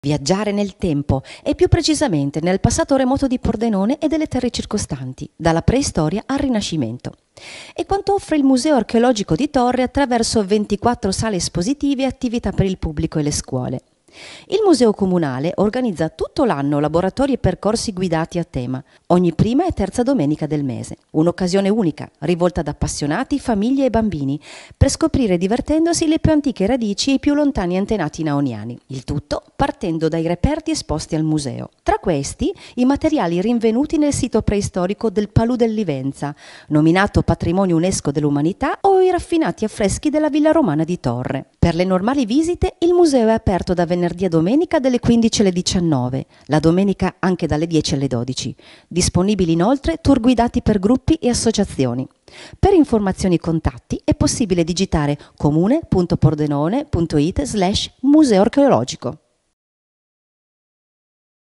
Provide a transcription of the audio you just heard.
Viaggiare nel tempo e più precisamente nel passato remoto di Pordenone e delle terre circostanti, dalla preistoria al Rinascimento. E quanto offre il Museo archeologico di Torre attraverso 24 sale espositive e attività per il pubblico e le scuole. Il Museo Comunale organizza tutto l'anno laboratori e percorsi guidati a tema, ogni prima e terza domenica del mese. Un'occasione unica, rivolta ad appassionati, famiglie e bambini, per scoprire divertendosi le più antiche radici e i più lontani antenati naoniani. Il tutto partendo dai reperti esposti al museo. Tra questi, i materiali rinvenuti nel sito preistorico del Palù dell'Ivenza, nominato Patrimonio UNESCO dell'Umanità, o i raffinati affreschi della Villa Romana di Torre. Per le normali visite, il museo è aperto da venerdì venerdì a domenica dalle 15 alle 19, la domenica anche dalle 10 alle 12. Disponibili inoltre tour guidati per gruppi e associazioni. Per informazioni e contatti è possibile digitare comune.pordenone.it slash museo archeologico.